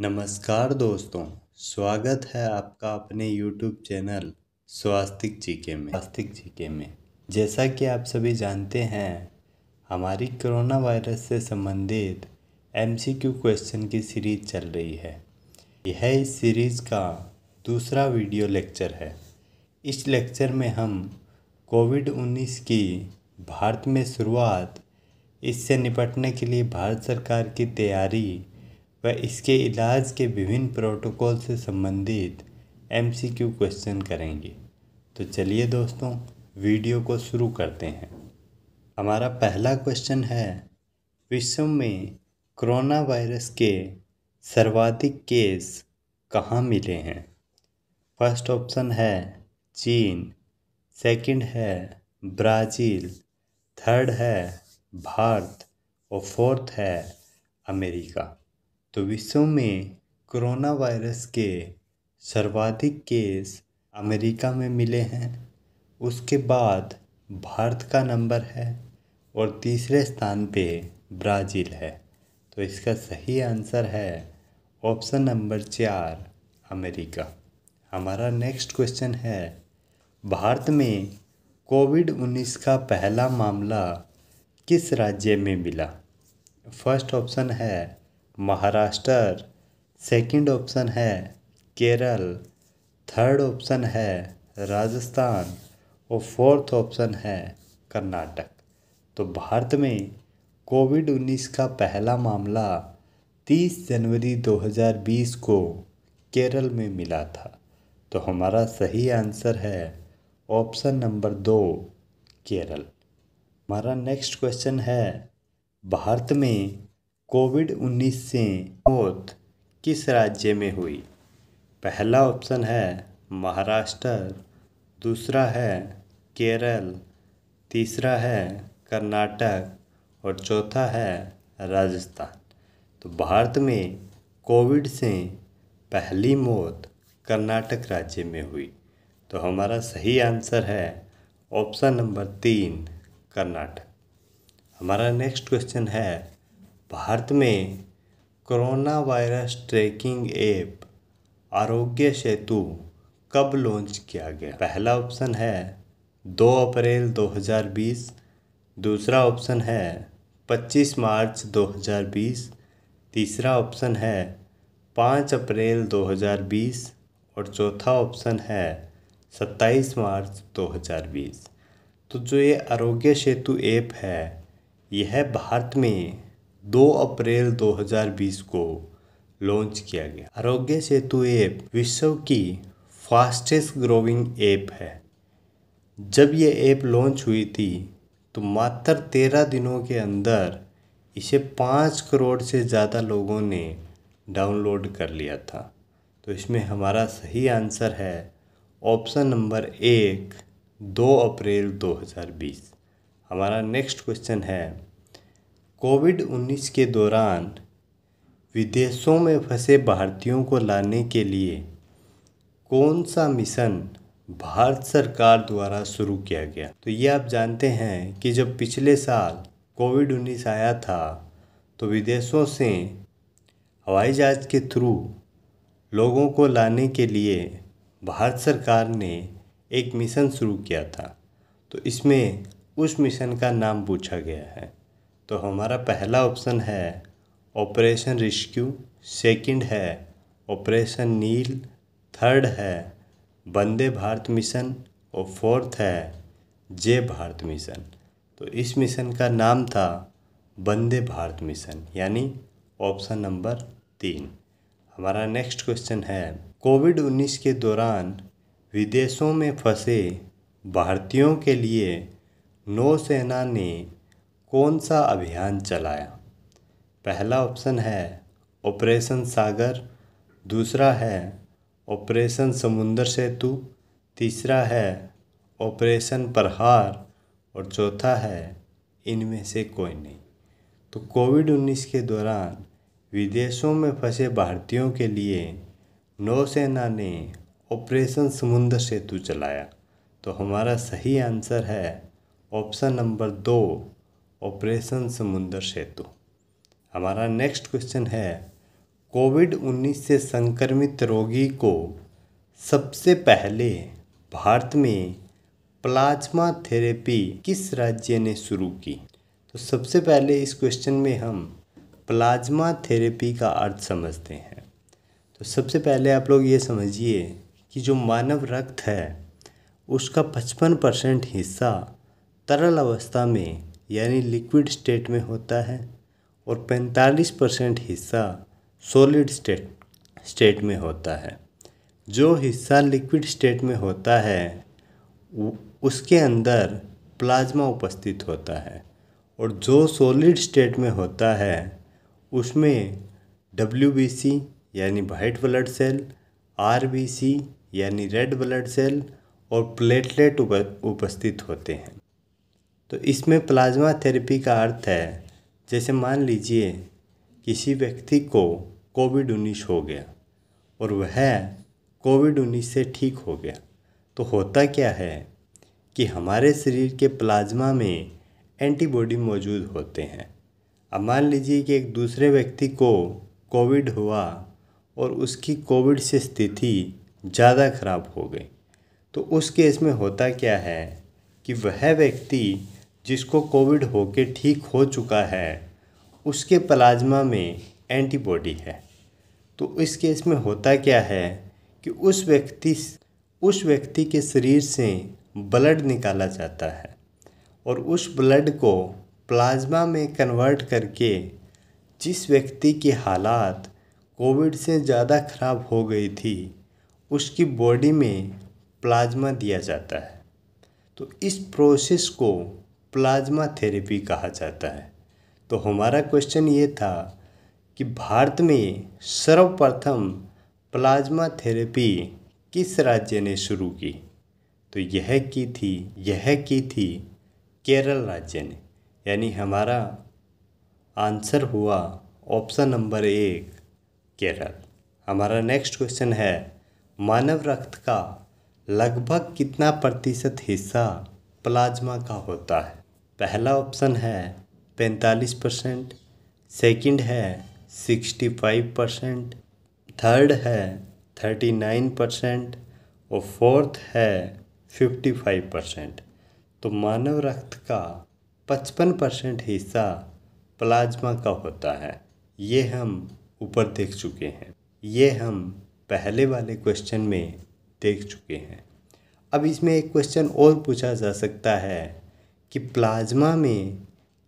नमस्कार दोस्तों स्वागत है आपका अपने यूट्यूब चैनल स्वास्तिक जीके में स्वास्तिक जीके में जैसा कि आप सभी जानते हैं हमारी कोरोना वायरस से संबंधित एमसीक्यू क्वेश्चन की सीरीज चल रही है यह इस सीरीज़ का दूसरा वीडियो लेक्चर है इस लेक्चर में हम कोविड 19 की भारत में शुरुआत इससे निपटने के लिए भारत सरकार की तैयारी व इसके इलाज के विभिन्न प्रोटोकॉल से संबंधित एमसीक्यू क्वेश्चन करेंगे तो चलिए दोस्तों वीडियो को शुरू करते हैं हमारा पहला क्वेश्चन है विश्व में कोरोना वायरस के सर्वाधिक केस कहाँ मिले हैं फर्स्ट ऑप्शन है चीन सेकंड है ब्राज़ील थर्ड है भारत और फोर्थ है अमेरिका तो विश्व में कोरोना वायरस के सर्वाधिक केस अमेरिका में मिले हैं उसके बाद भारत का नंबर है और तीसरे स्थान पे ब्राज़ील है तो इसका सही आंसर है ऑप्शन नंबर चार अमेरिका हमारा नेक्स्ट क्वेश्चन है भारत में कोविड उन्नीस का पहला मामला किस राज्य में मिला फर्स्ट ऑप्शन है महाराष्ट्र सेकंड ऑप्शन है केरल थर्ड ऑप्शन है राजस्थान और फोर्थ ऑप्शन है कर्नाटक तो भारत में कोविड उन्नीस का पहला मामला 30 जनवरी 2020 को केरल में मिला था तो हमारा सही आंसर है ऑप्शन नंबर दो केरल हमारा नेक्स्ट क्वेश्चन है भारत में कोविड उन्नीस से मौत किस राज्य में हुई पहला ऑप्शन है महाराष्ट्र दूसरा है केरल तीसरा है कर्नाटक और चौथा है राजस्थान तो भारत में कोविड से पहली मौत कर्नाटक राज्य में हुई तो हमारा सही आंसर है ऑप्शन नंबर तीन कर्नाटक हमारा नेक्स्ट क्वेश्चन है भारत में कोरोना वायरस ट्रैकिंग ऐप आरोग्य सेतु कब लॉन्च किया गया पहला ऑप्शन है दो अप्रैल 2020 दूसरा ऑप्शन है 25 मार्च 2020 तीसरा ऑप्शन है पाँच अप्रैल 2020 और चौथा ऑप्शन है 27 मार्च 2020 तो जो ये आरोग्य सेतु ऐप है यह भारत में दो अप्रैल 2020 को लॉन्च किया गया आरोग्य सेतु ऐप विश्व की फास्टेस्ट ग्रोविंग ऐप है जब ये ऐप लॉन्च हुई थी तो मात्र तेरह दिनों के अंदर इसे पाँच करोड़ से ज़्यादा लोगों ने डाउनलोड कर लिया था तो इसमें हमारा सही आंसर है ऑप्शन नंबर एक दो अप्रैल 2020 हमारा नेक्स्ट क्वेश्चन है कोविड उन्नीस के दौरान विदेशों में फंसे भारतीयों को लाने के लिए कौन सा मिशन भारत सरकार द्वारा शुरू किया गया तो ये आप जानते हैं कि जब पिछले साल कोविड उन्नीस आया था तो विदेशों से हवाई जहाज़ के थ्रू लोगों को लाने के लिए भारत सरकार ने एक मिशन शुरू किया था तो इसमें उस मिशन का नाम पूछा गया है तो हमारा पहला ऑप्शन है ऑपरेशन रिस्क्यू सेकंड है ऑपरेशन नील थर्ड है वंदे भारत मिशन और फोर्थ है जय भारत मिशन तो इस मिशन का नाम था वंदे भारत मिशन यानी ऑप्शन नंबर तीन हमारा नेक्स्ट क्वेश्चन है कोविड उन्नीस के दौरान विदेशों में फंसे भारतीयों के लिए नौसेना ने कौन सा अभियान चलाया पहला ऑप्शन है ऑपरेशन सागर दूसरा है ऑपरेशन समुंदर सेतु तीसरा है ऑपरेशन प्रहार और चौथा है इनमें से कोई नहीं तो कोविड उन्नीस के दौरान विदेशों में फंसे भारतीयों के लिए नौसेना ने ऑपरेशन समुंदर सेतु चलाया तो हमारा सही आंसर है ऑप्शन नंबर दो ऑपरेशन समुंदर सेतु हमारा नेक्स्ट क्वेश्चन है कोविड उन्नीस से संक्रमित रोगी को सबसे पहले भारत में प्लाज्मा थेरेपी किस राज्य ने शुरू की तो सबसे पहले इस क्वेश्चन में हम प्लाज्मा थेरेपी का अर्थ समझते हैं तो सबसे पहले आप लोग ये समझिए कि जो मानव रक्त है उसका पचपन परसेंट हिस्सा तरल अवस्था में यानी लिक्विड स्टेट में होता है और 45 परसेंट हिस्सा सॉलिड स्टेट स्टेट में होता है जो हिस्सा लिक्विड स्टेट में होता है उसके अंदर प्लाज्मा उपस्थित होता है और जो सॉलिड स्टेट में होता है उसमें डब्ल्यू यानी वाइट ब्लड सेल आर यानी रेड ब्लड सेल और प्लेटलेट उपस्थित होते हैं तो इसमें प्लाज्मा थेरेपी का अर्थ है जैसे मान लीजिए किसी व्यक्ति को कोविड उन्नीस हो गया और वह कोविड उन्नीस से ठीक हो गया तो होता क्या है कि हमारे शरीर के प्लाज्मा में एंटीबॉडी मौजूद होते हैं अब मान लीजिए कि एक दूसरे व्यक्ति को कोविड हुआ और उसकी कोविड से स्थिति ज़्यादा खराब हो गई तो उस केस में होता क्या है कि वह व्यक्ति जिसको कोविड होके ठीक हो चुका है उसके प्लाज्मा में एंटीबॉडी है तो इस केस में होता क्या है कि उस व्यक्ति उस व्यक्ति के शरीर से ब्लड निकाला जाता है और उस ब्लड को प्लाज्मा में कन्वर्ट करके जिस व्यक्ति की हालात कोविड से ज़्यादा ख़राब हो गई थी उसकी बॉडी में प्लाज्मा दिया जाता है तो इस प्रोसेस को प्लाज्मा थेरेपी कहा जाता है तो हमारा क्वेश्चन ये था कि भारत में सर्वप्रथम प्लाज्मा थेरेपी किस राज्य ने शुरू की तो यह की थी यह की थी केरल राज्य ने यानी हमारा आंसर हुआ ऑप्शन नंबर एक केरल हमारा नेक्स्ट क्वेश्चन है मानव रक्त का लगभग कितना प्रतिशत हिस्सा प्लाज्मा का होता है पहला ऑप्शन है पैंतालीस परसेंट सेकेंड है सिक्सटी फाइव परसेंट थर्ड है थर्टी नाइन परसेंट और फोर्थ है फिफ्टी फाइव परसेंट तो मानव रक्त का पचपन परसेंट हिस्सा प्लाज्मा का होता है ये हम ऊपर देख चुके हैं ये हम पहले वाले क्वेश्चन में देख चुके हैं अब इसमें एक क्वेश्चन और पूछा जा सकता है कि प्लाज़्मा में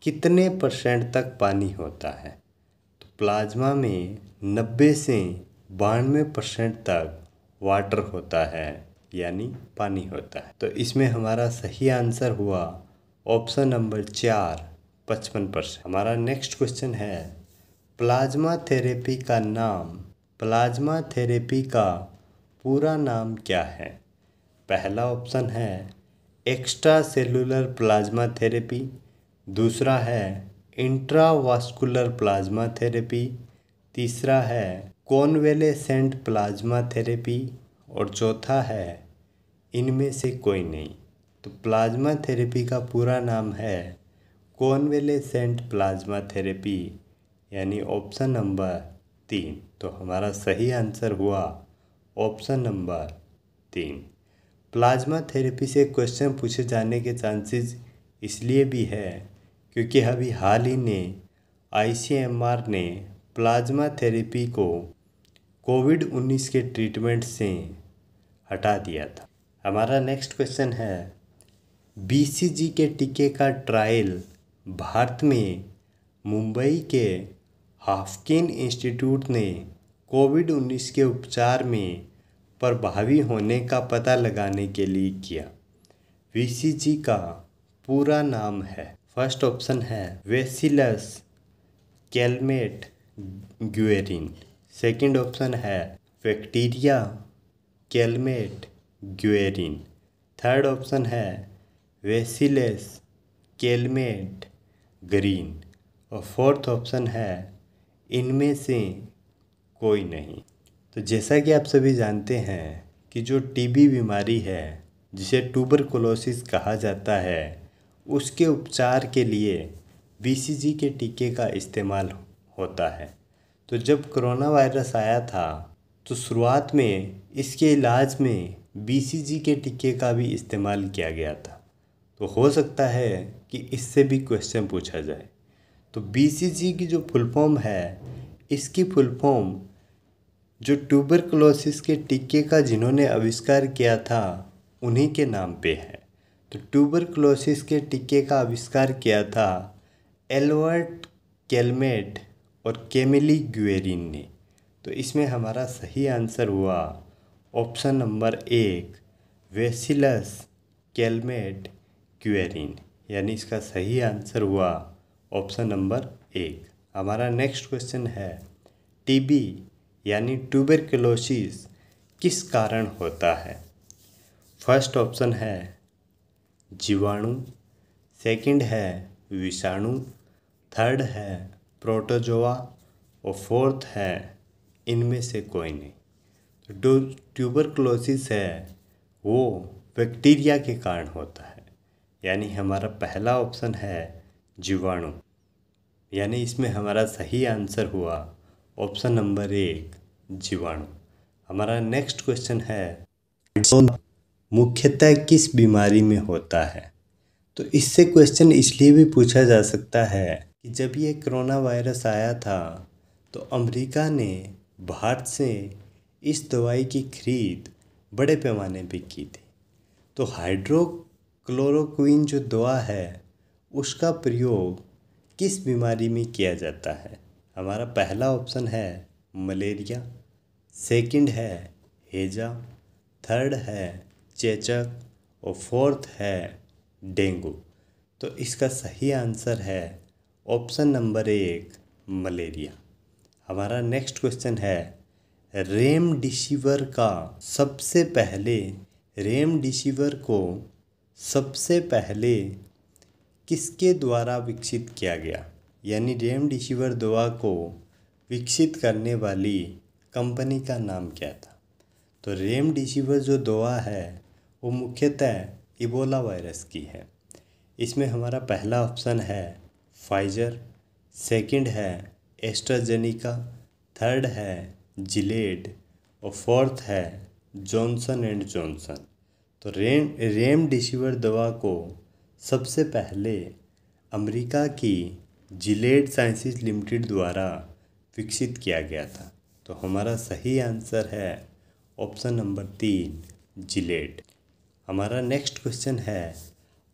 कितने परसेंट तक पानी होता है तो प्लाज़्मा में नब्बे से बानवे परसेंट तक वाटर होता है यानी पानी होता है तो इसमें हमारा सही आंसर हुआ ऑप्शन नंबर चार पचपन परसेंट हमारा नेक्स्ट क्वेश्चन है प्लाज्मा थेरेपी का नाम प्लाज्मा थेरेपी का पूरा नाम क्या है पहला ऑप्शन है एक्स्ट्रा सेलुलर प्लाज्मा थेरेपी दूसरा है इंट्रावास्कुलर प्लाज्मा थेरेपी तीसरा है कॉनवेलेसेंट प्लाज्मा थेरेपी और चौथा है इनमें से कोई नहीं तो प्लाज्मा थेरेपी का पूरा नाम है कॉनवेलेसेंट प्लाज्मा थेरेपी यानी ऑप्शन नंबर तीन तो हमारा सही आंसर हुआ ऑप्शन नंबर तीन प्लाज्मा थेरेपी से क्वेश्चन पूछे जाने के चांसेस इसलिए भी है क्योंकि अभी हाल ही में आई ने प्लाज्मा थेरेपी को कोविड उन्नीस के ट्रीटमेंट से हटा दिया था हमारा नेक्स्ट क्वेश्चन है बीसीजी के टीके का ट्रायल भारत में मुंबई के हाफकिन इंस्टीट्यूट ने कोविड उन्नीस के उपचार में प्रभावी होने का पता लगाने के लिए किया वी का पूरा नाम है फर्स्ट ऑप्शन है bacillus Calmette Guerin second option है bacteria Calmette Guerin third option है वेसिलस कैलमेट ग्रीन और फोर्थ ऑप्शन है इनमें से कोई नहीं तो जैसा कि आप सभी जानते हैं कि जो टीबी बीमारी है जिसे ट्यूबर कहा जाता है उसके उपचार के लिए बीसीजी के टीके का इस्तेमाल होता है तो जब कोरोना वायरस आया था तो शुरुआत में इसके इलाज में बीसीजी के टीके का भी इस्तेमाल किया गया था तो हो सकता है कि इससे भी क्वेश्चन पूछा जाए तो बीसीजी की जो फुल फॉर्म है इसकी फुल फॉर्म जो ट्यूबरकुलोसिस के टीके का जिन्होंने आविष्कार किया था उन्हीं के नाम पे है तो ट्यूबरकुलोसिस के टीके का आविष्कार किया था एलवर्ट कैलमेट और केमिली ग्वेरिन ने तो इसमें हमारा सही आंसर हुआ ऑप्शन नंबर एक वेसिलस कैलमेट क्वेरिन यानी इसका सही आंसर हुआ ऑप्शन नंबर एक हमारा नेक्स्ट क्वेश्चन है टीबी यानी ट्यूबरकुलोसिस किस कारण होता है फर्स्ट ऑप्शन है जीवाणु सेकंड है विषाणु थर्ड है प्रोटोजोआ और फोर्थ है इनमें से कोई नहीं जो क्लोसिस है वो बैक्टीरिया के कारण होता है यानी हमारा पहला ऑप्शन है जीवाणु यानी इसमें हमारा सही आंसर हुआ ऑप्शन नंबर एक जीवाणु हमारा नेक्स्ट क्वेश्चन है मुख्यतः किस बीमारी में होता है तो इससे क्वेश्चन इसलिए भी पूछा जा सकता है कि जब ये कोरोना वायरस आया था तो अमेरिका ने भारत से इस दवाई की खरीद बड़े पैमाने पे की थी तो हाइड्रोक्लोरोक्विन जो दवा है उसका प्रयोग किस बीमारी में किया जाता है हमारा पहला ऑप्शन है मलेरिया सेकंड है हेजा थर्ड है चेचक और फोर्थ है डेंगू तो इसका सही आंसर है ऑप्शन नंबर एक मलेरिया हमारा नेक्स्ट क्वेश्चन है रेमडिसिविर का सबसे पहले रेमडिसिविर को सबसे पहले किसके द्वारा विकसित किया गया यानी रेमडेसिविर दवा को विकसित करने वाली कंपनी का नाम क्या था तो रेमडेसिविर जो दवा है वो मुख्यतः इबोला वायरस की है इसमें हमारा पहला ऑप्शन है फाइजर सेकंड है एस्ट्राजेनिका थर्ड है जिलेड और फोर्थ है जॉनसन एंड जॉनसन तो रेम रेमडेसिविर दवा को सबसे पहले अमेरिका की जिलेड साइंसिस लिमिटेड द्वारा विकसित किया गया था तो हमारा सही आंसर है ऑप्शन नंबर तीन जिलेट हमारा नेक्स्ट क्वेश्चन है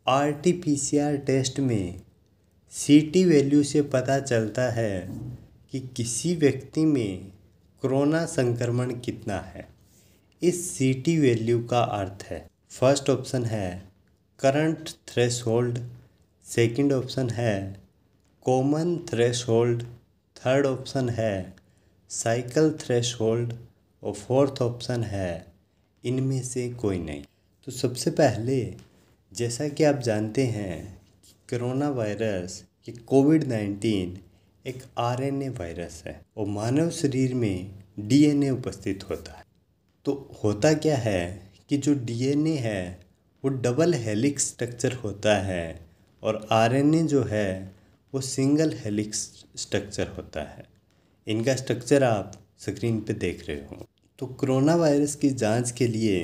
R T P C R test में सी टी वैल्यू से पता चलता है कि किसी व्यक्ति में कोरोना संक्रमण कितना है इस सी टी वैल्यू का अर्थ है फर्स्ट ऑप्शन है current threshold second option है कॉमन होल्ड थर्ड ऑप्शन है साइकिल होल्ड और फोर्थ ऑप्शन है इनमें से कोई नहीं तो सबसे पहले जैसा कि आप जानते हैं कि करोना वायरस कि कोविड नाइन्टीन एक आरएनए वायरस है और मानव शरीर में डीएनए उपस्थित होता है तो होता क्या है कि जो डीएनए है वो डबल हेलिक्स स्ट्रक्चर होता है और आरएनए जो है वो सिंगल हेलिक्स स्ट्रक्चर होता है इनका स्ट्रक्चर आप स्क्रीन पे देख रहे हो तो कोरोना वायरस की जांच के लिए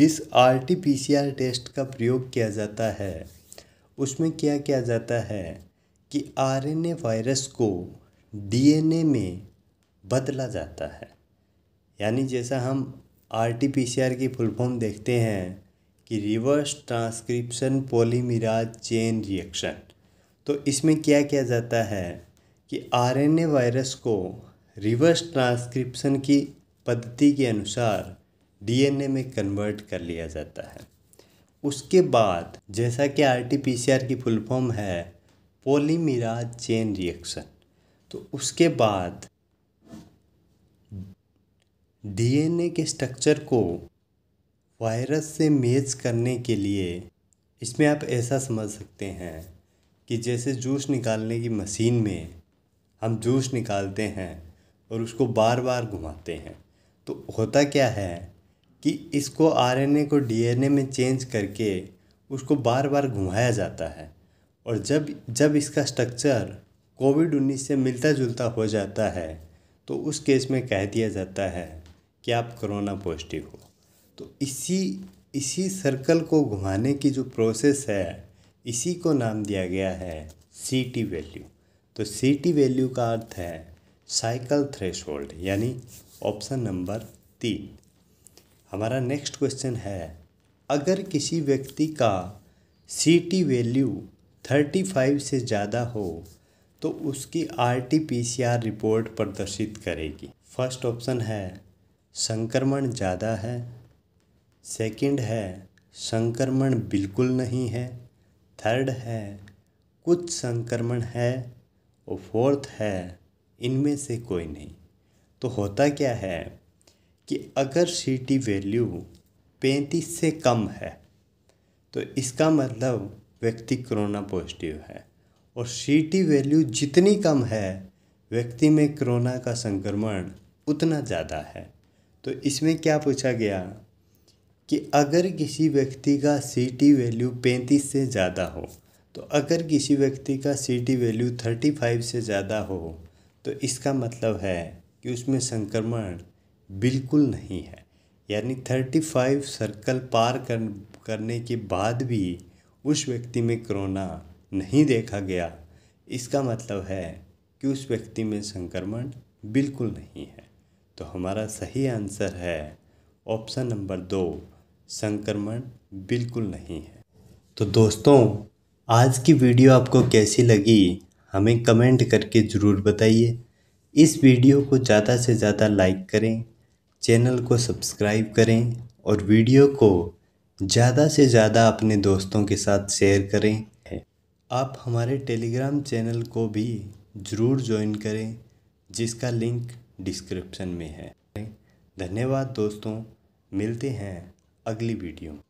जिस R T P C R test का प्रयोग किया जाता है उसमें क्या किया जाता है कि आर एन ए वायरस को डी एन ए में बदला जाता है यानी जैसा हम R T P C R की फुल फॉर्म देखते हैं कि reverse transcription polymerase chain reaction तो इसमें क्या किया जाता है कि आरएनए वायरस को रिवर्स ट्रांसक्रिप्शन की पद्धति के अनुसार डीएनए में कन्वर्ट कर लिया जाता है उसके बाद जैसा कि आरटीपीसीआर की फुल फॉर्म है पोलीमिराज चेन रिएक्शन तो उसके बाद डीएनए के स्ट्रक्चर को वायरस से मेज करने के लिए इसमें आप ऐसा समझ सकते हैं कि जैसे जूस निकालने की मशीन में हम जूस निकालते हैं और उसको बार बार घुमाते हैं तो होता क्या है कि इसको आरएनए को डीएनए में चेंज करके उसको बार बार घुमाया जाता है और जब जब इसका स्ट्रक्चर कोविड उन्नीस से मिलता जुलता हो जाता है तो उस केस में कह दिया जाता है कि आप कोरोना पॉजिटिव हो तो इसी इसी सर्कल को घुमाने की जो प्रोसेस है इसी को नाम दिया गया है सी टी वैल्यू तो सी टी वैल्यू का अर्थ है साइकिल थ्रेश यानी ऑप्शन नंबर तीन हमारा नेक्स्ट क्वेश्चन है अगर किसी व्यक्ति का C T value thirty five से ज़्यादा हो तो उसकी R T P C R report प्रदर्शित करेगी फर्स्ट ऑप्शन है संक्रमण ज़्यादा है सेकंड है संक्रमण बिल्कुल नहीं है थर्ड है कुछ संक्रमण है और फोर्थ है इनमें से कोई नहीं तो होता क्या है कि अगर सी टी वैल्यू पैंतीस से कम है तो इसका मतलब व्यक्ति कोरोना पॉजिटिव है और सी टी वैल्यू जितनी कम है व्यक्ति में कोरोना का संक्रमण उतना ज़्यादा है तो इसमें क्या पूछा गया कि अगर किसी व्यक्ति का सी टी वैल्यू पैंतीस से ज़्यादा हो तो अगर किसी व्यक्ति का C T value thirty five से ज़्यादा हो तो इसका मतलब है कि उसमें संक्रमण बिल्कुल नहीं है यानी थर्टी फाइव सर्कल पार कर करने के बाद भी उस व्यक्ति में कोरोना नहीं देखा गया इसका मतलब है कि उस व्यक्ति में संक्रमण बिल्कुल नहीं है तो हमारा सही आंसर है ऑप्शन नंबर दो संक्रमण बिल्कुल नहीं है तो दोस्तों आज की वीडियो आपको कैसी लगी हमें कमेंट करके ज़रूर बताइए इस वीडियो को ज़्यादा से ज़्यादा लाइक करें चैनल को सब्सक्राइब करें और वीडियो को ज़्यादा से ज़्यादा अपने दोस्तों के साथ शेयर करें आप हमारे टेलीग्राम चैनल को भी ज़रूर ज्वाइन करें जिसका लिंक डिस्क्रिप्शन में है धन्यवाद दोस्तों मिलते हैं अगली वीडियो